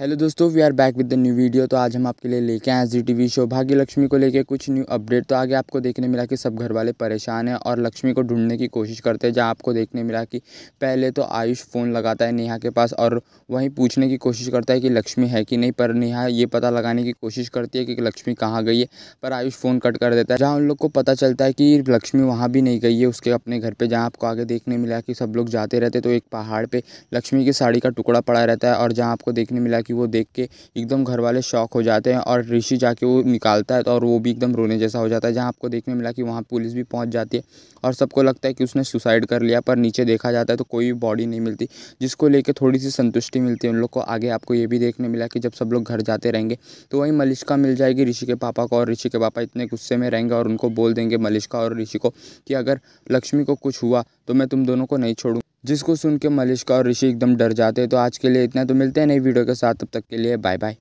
hello दोस्तों we are back with the new video तो आज हम आपके लिए लेके आए जी वी शो भाग्य लक्ष्मी को लेके कुछ न्यू अपडेट तो आगे आपको देखने मिला कि सब घर वाले परेशान हैं और लक्ष्मी को ढूंढने की कोशिश करते हैं जहां आपको देखने मिला कि पहले तो आयुष फ़ोन लगाता है नेहा के पास और वहीं पूछने की कोशिश करता है कि लक्ष्मी है कि नहीं पर नेहा ये पता लगाने की कोशिश करती है कि लक्ष्मी कहाँ गई है पर आयुष फ़ोन कट कर देता है जहाँ उन लोग को पता चलता है कि लक्ष्मी वहाँ भी नहीं गई है उसके अपने घर पर जहाँ आपको आगे देखने मिला कि सब लोग जाते रहते तो एक पहाड़ पर लक्ष्मी की साड़ी का टुकड़ा पड़ा रहता है और जहाँ आपको देखने मिला कि वो देख के एकदम घर वाले शॉक हो जाते हैं और ऋषि जाके वो निकालता है तो और वो भी एकदम रोने जैसा हो जाता है जहाँ आपको देखने मिला कि वहाँ पुलिस भी पहुँच जाती है और सबको लगता है कि उसने सुसाइड कर लिया पर नीचे देखा जाता है तो कोई भी बॉडी नहीं मिलती जिसको लेकर थोड़ी सी संतुष्टि मिलती है उन लोग को आगे आपको ये भी देखने मिला कि जब सब लोग घर जाते रहेंगे तो वहीं मलिश्का मिल जाएगी ऋषि के पापा को और ऋषि के पापा इतने गुस्से में रहेंगे और उनको बोल देंगे मलिश्का और ऋषि को कि अगर लक्ष्मी को कुछ हुआ तो मैं तुम दोनों को नहीं छोड़ूँ जिसको सुन के मलिश्का और ऋषि एकदम डर जाते हैं तो आज के लिए इतना तो मिलते हैं नई वीडियो के साथ तब तक के लिए बाय बाय